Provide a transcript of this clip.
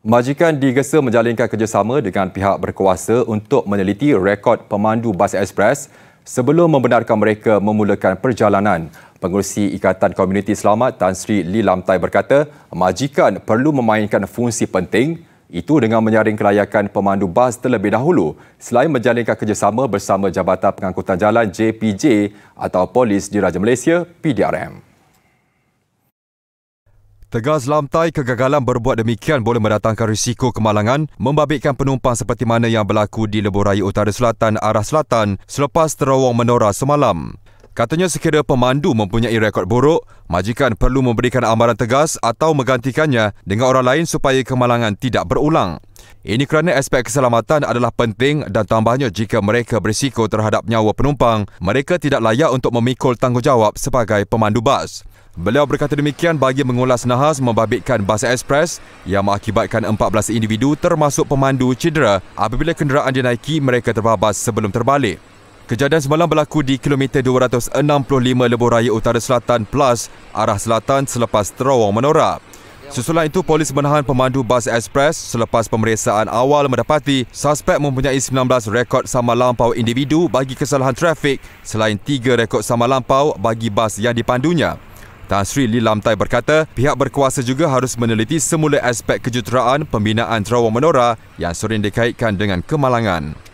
Majikan digesa menjalinkan kerjasama dengan pihak berkuasa untuk meneliti rekod pemandu bas ekspres sebelum membenarkan mereka memulakan perjalanan. Pengurusi Ikatan Komuniti Selamat Tan Sri Lee Lam Tai berkata, majikan perlu memainkan fungsi penting itu dengan menyaring kelayakan pemandu bas terlebih dahulu selain menjalinkan kerjasama bersama Jabatan Pengangkutan Jalan JPJ atau Polis Diraja Malaysia PDRM. Tegas Lamtai, kegagalan berbuat demikian boleh mendatangkan risiko kemalangan membabitkan penumpang seperti mana yang berlaku di lebuh raya utara selatan arah selatan selepas terowong menora semalam. Katanya sekiranya pemandu mempunyai rekod buruk, majikan perlu memberikan amaran tegas atau menggantikannya dengan orang lain supaya kemalangan tidak berulang. Ini kerana aspek keselamatan adalah penting dan tambahnya jika mereka berisiko terhadap nyawa penumpang, mereka tidak layak untuk memikul tanggungjawab sebagai pemandu bas. Beliau berkata demikian bagi mengulas nahas membabitkan bas ekspres yang mengakibatkan 14 individu termasuk pemandu cedera apabila kenderaan dinaiki mereka terbabas sebelum terbalik. Kejadian semalam berlaku di kilometer 265 Lebuh Raya Utara Selatan Plus arah selatan selepas terowong Menora. Susulan itu, polis menahan pemandu bas ekspres selepas pemeriksaan awal mendapati suspek mempunyai 19 rekod sama lampau individu bagi kesalahan trafik selain 3 rekod sama lampau bagi bas yang dipandunya. Tan Sri Lee Lam Tai berkata, pihak berkuasa juga harus meneliti semula aspek kejuteraan pembinaan terowong menora yang sering dikaitkan dengan kemalangan.